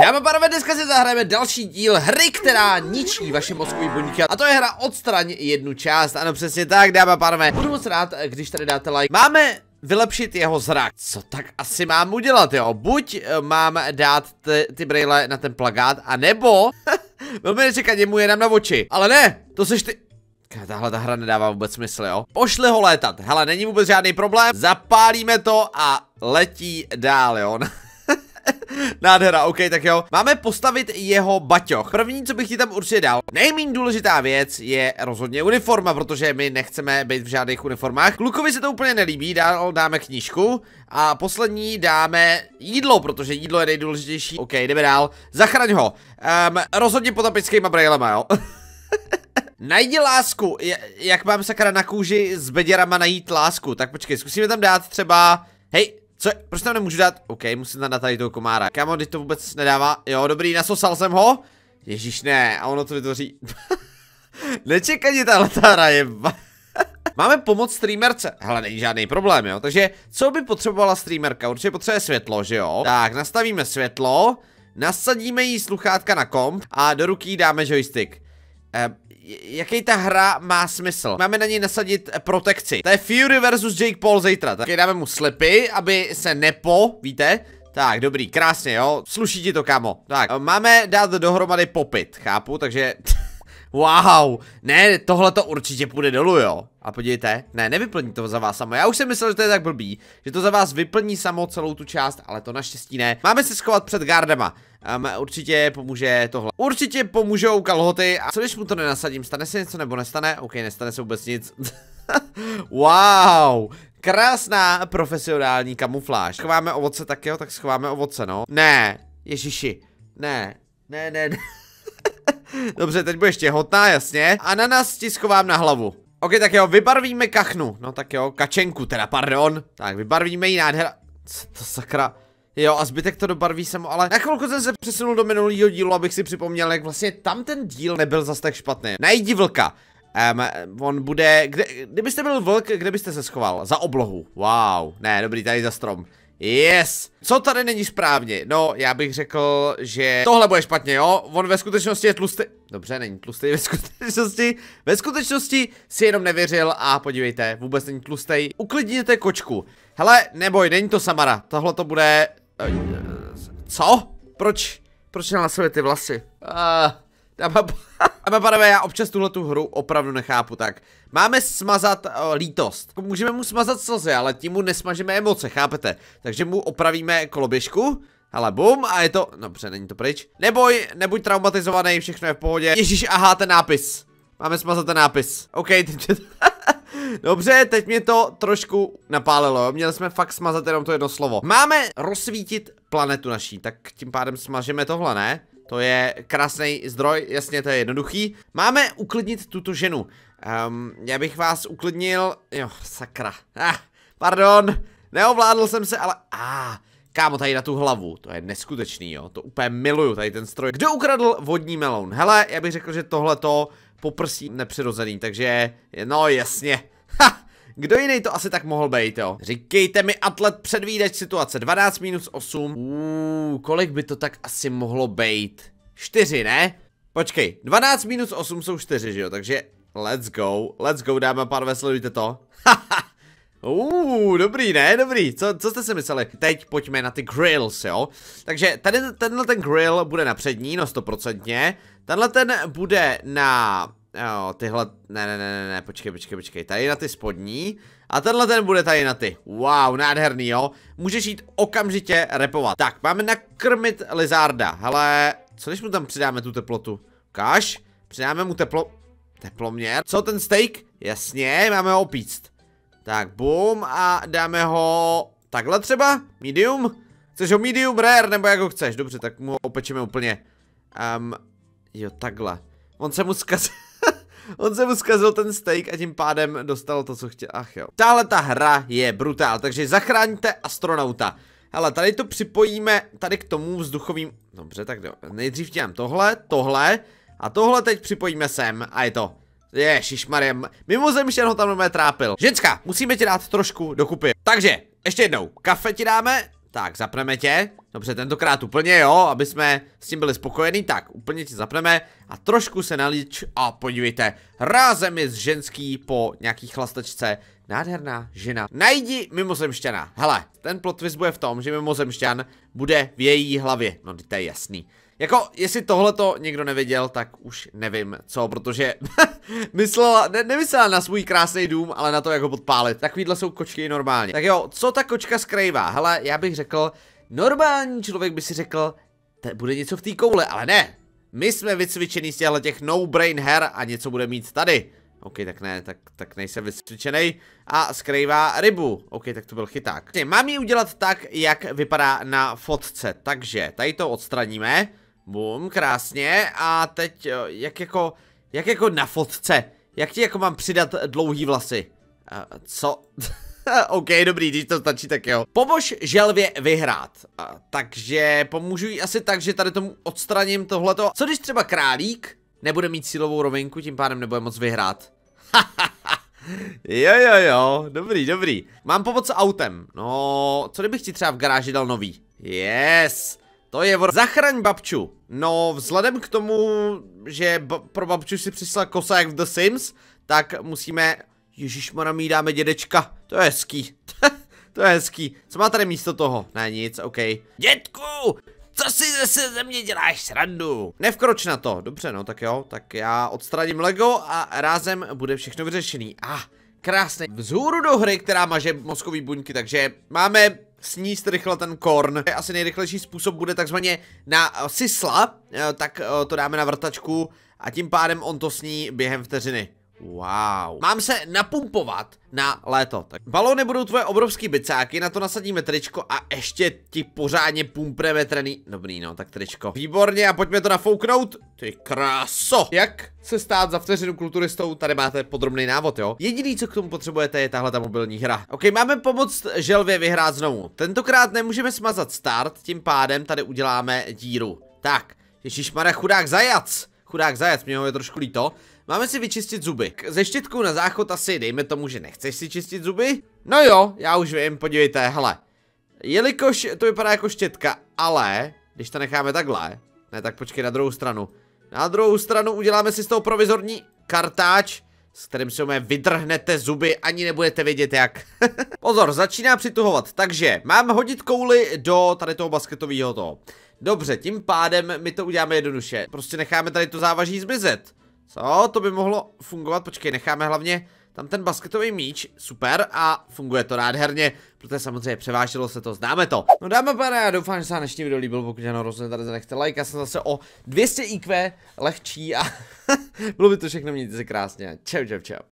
Dáme parve, dneska si zahrajeme další díl hry, která ničí vaše mozkový buňky a to je hra odstraň jednu část, ano přesně tak, Dáme parve. budu moc rád, když tady dáte like. Máme vylepšit jeho zrak, co tak asi mám udělat jo, buď eh, mám dát ty, ty brýle na ten plagát, a nebo, velmi nečekaně mu je nám na oči, ale ne, to seš ty, Tahle ta hra nedává vůbec smysl, jo. Pošli ho létat. Hele, není vůbec žádný problém. Zapálíme to a letí dál, jo. Nádhera, ok, tak jo. Máme postavit jeho baťoch. První, co bych ti tam určitě dal, nejméně důležitá věc je rozhodně uniforma, protože my nechceme být v žádných uniformách. Klukovi se to úplně nelíbí, dál dáme knížku a poslední dáme jídlo, protože jídlo je nejdůležitější. Ok, jdeme dál. Zachraň ho. Um, rozhodně apickýma brejlema, jo. Najdi lásku, jak mám sakra na kůži s beděrama najít lásku, tak počkej, zkusíme tam dát třeba, hej, co? Proč tam nemůžu dát? OK, musím tam dát tady toho komára. Kamo, teď to vůbec nedává. Jo, dobrý, nasosal jsem ho. Ježíš ne, a ono to vytvoří. Nečekaně ta letára je... Máme pomoc streamerce. Hele, není žádný problém, jo. Takže co by potřebovala streamerka? Určitě potřebuje světlo, že jo? Tak, nastavíme světlo, nasadíme jí sluchátka na komp a do ruky dáme joystick. Ehm, jaký ta hra má smysl. Máme na něj nasadit eh, protekci. To je Fury versus Jake Paul zítra. Tak dáme mu slipy, aby se nepo, víte? Tak, dobrý, krásně, jo. Sluší ti to, kamo. Tak, eh, máme dát dohromady popit, chápu, takže... Wow, ne, tohle to určitě půjde dolů, jo. A podívejte, ne, nevyplní to za vás samo. Já už jsem myslel, že to je tak blbý, že to za vás vyplní samo celou tu část, ale to naštěstí ne. Máme se schovat před gardama. Um, určitě pomůže tohle. Určitě pomůžou kalhoty. A co když mu to nenasadím? Stane se něco nebo nestane? OK, nestane se vůbec nic. wow, krásná profesionální kamufláž. Schováme ovoce tak jo, tak schováme ovoce, no. Ne, ježiši, ne, ne, ne, ne. Dobře, teď budeš těhotná, jasně. Ananas ti schovám na hlavu. OK, tak jo, vybarvíme kachnu. No tak jo, kačenku teda, pardon. Tak, vybarvíme ji nádhera... Co to sakra? Jo, a zbytek to dobarví se mu, ale na chvilku jsem se přesunul do minulého dílu, abych si připomněl, jak vlastně tam ten díl nebyl zas tak špatný. Najdi vlka. Um, on bude, kde, kdybyste byl vlk, kde byste se schoval? Za oblohu, wow, ne, dobrý, tady za strom. Yes! Co tady není správně? No, já bych řekl, že tohle bude špatně, jo? On ve skutečnosti je tlustý. Dobře, není tlustý ve skutečnosti. Ve skutečnosti si jenom nevěřil a podívejte, vůbec není tlustý. Uklidněte kočku. Hele, neboj, není to Samara. Tohle to bude Eh, co? Proč? Proč následuje ty vlasy? Uh, dáma, dáma já občas tuhle tu hru opravdu nechápu, tak. Máme smazat uh, lítost. Můžeme mu smazat slzy, ale tím mu nesmažíme emoce, chápete? Takže mu opravíme koloběžku. Ale bum, a je to, dobře, není to pryč. Neboj, nebuď traumatizovaný, všechno je v pohodě. Ježíš, aha, ten nápis. Máme smazat ten nápis. OK, teď Dobře, teď mě to trošku napálilo, měli jsme fakt smazat jenom to jedno slovo. Máme rozsvítit planetu naší, tak tím pádem smažeme tohle, ne? To je krásný zdroj, jasně, to je jednoduchý. Máme uklidnit tuto ženu. Um, já bych vás uklidnil... Jo, sakra. Ah, pardon, neovládl jsem se, ale... Ah, Kámo, tady na tu hlavu, to je neskutečný, jo, to úplně miluju, tady ten stroj. Kdo ukradl vodní melon? Hele, já bych řekl, že tohle to poprsí nepřirozený, takže, no jasně, Ha! Kdo jiný to asi tak mohl být, jo? Říkejte mi, atlet předvídeč situace 12 minus 8. Uuu, kolik by to tak asi mohlo být? 4, ne? Počkej, 12 minus 8 jsou 4, že jo? Takže let's go, let's go, Dáme pár pánové, sledujte to. Haha. uh, dobrý, ne? Dobrý. Co, co jste si mysleli? Teď pojďme na ty grills, jo? Takže tady tenhle ten grill bude na přední, no stoprocentně. Tenhle ten bude na Jo, tyhle, ne, ne, ne, ne, počkej, počkej, počkej, tady na ty spodní a tenhle ten bude tady na ty. Wow, nádherný, jo. Můžeš jít okamžitě repovat. Tak, máme nakrmit Lizarda, hele, co když mu tam přidáme tu teplotu? Kaš, přidáme mu teplo, teploměr. Co ten steak? Jasně, máme ho opíct. Tak, boom a dáme ho takhle třeba, medium. Chceš ho medium rare, nebo jak ho chceš, dobře, tak mu ho opečeme úplně. Um, jo, takhle. On se mu zkazil. On se mu zkazil ten steak a tím pádem dostal to, co chtěl. Ach jo. Tahle ta hra je brutál, takže zachráňte astronauta. Ale tady to připojíme tady k tomu vzduchovým... Dobře, tak jo. Nejdřív dělám tohle, tohle a tohle teď připojíme sem a je to. Ježišmarja, mimozemšťan ho tam trápil. Ženská, musíme ti dát trošku dokupy. Takže, ještě jednou, kafe ti dáme tak, zapneme tě. Dobře, tentokrát úplně jo, aby jsme s tím byli spokojení. Tak, úplně tě zapneme a trošku se nalíč a podívejte. Rázem je z ženský po nějaký chlastečce. Nádherná žena. Najdi mimozemšťana. Hele, ten plot twist bude v tom, že mimozemšťan bude v její hlavě. No, to je jasný. Jako, jestli tohle to někdo neviděl, tak už nevím, co, protože myslela, ne, nemyslela na svůj krásný dům, ale na to, jak ho podpálit. Takovýhle jsou kočky normálně. Tak jo, co ta kočka skrývá? Hele, já bych řekl, normální člověk by si řekl, to bude něco v té koule, ale ne. My jsme vycvičený z těchto těch no-brain her a něco bude mít tady. OK, tak ne, tak, tak nejsem vycvičený a skrývá rybu. OK, tak to byl chyták. Mám ji udělat tak, jak vypadá na fotce, takže tady to odstraníme. Bum, krásně. A teď, eh, jak jako, jak jako na fotce. Jak ti jako mám přidat dlouhý vlasy? Uh, co? OK, dobrý, když to stačí, tak jo. Pomož želvě vyhrát. Uh, takže pomůžu jí asi tak, že tady tomu odstraním tohleto. Co když třeba králík nebude mít sílovou rovinku, tím pádem nebude moc vyhrát? jo, jo, jo, dobrý, dobrý. Mám pomoc autem. No, co kdybych ti třeba v garáži dal nový? Yes! To je vr... Zachraň babču. No, vzhledem k tomu, že ba pro babču si přišla kosa jak v The Sims, tak musíme... Ježíš mi dáme dědečka. To je hezký. to je hezký. Co má tady místo toho? Ne, nic, OK. Dětku! Co si zase ze mě děláš srandu? Nevkroč na to. Dobře, no tak jo. Tak já odstraním Lego a rázem bude všechno vyřešený. Ah, krásný Vzhůru do hry, která má mozkový buňky, takže máme sníst rychle ten korn. Asi nejrychlejší způsob bude takzvaně na eh, sisla, eh, tak eh, to dáme na vrtačku a tím pádem on to sní během vteřiny. Wow. Mám se napumpovat na léto. Tak balony budou tvoje obrovský bicáky, na to nasadíme tričko a ještě ti pořádně pumpreme trený. Dobrý no, tak tričko. Výborně a pojďme to nafouknout. Ty kráso. Jak se stát za vteřinu kulturistou, tady máte podrobný návod, jo. Jediný, co k tomu potřebujete, je tahle ta mobilní hra. Ok, máme pomoc želvě vyhrát znovu. Tentokrát nemůžeme smazat start, tím pádem tady uděláme díru. Tak, Ježíš chudák zajac. Chudák zajac, mě ho je trošku líto. Máme si vyčistit zuby. Ze štětku na záchod asi dejme tomu, že nechceš si čistit zuby. No jo, já už vím, podívejte, hele. Jelikož to vypadá jako štětka, ale když to necháme takhle, ne tak počkej na druhou stranu. Na druhou stranu uděláme si z toho provizorní kartáč, s kterým si mě vydrhnete zuby, ani nebudete vědět jak. Pozor, začíná přituhovat, takže mám hodit kouli do tady toho basketového toho. Dobře, tím pádem my to uděláme jednoduše. Prostě necháme tady to závaží zmizet. Co? To by mohlo fungovat. Počkej, necháme hlavně tam ten basketový míč, super, a funguje to nádherně, protože samozřejmě převážilo se to, známe to. No dáme pane, já doufám, že se vám dnešní video líbil, pokud ano, rozhodně tady zanechte like, já jsem zase o 200 IQ lehčí a bylo by to všechno, mějte se krásně, čau, čau, čau.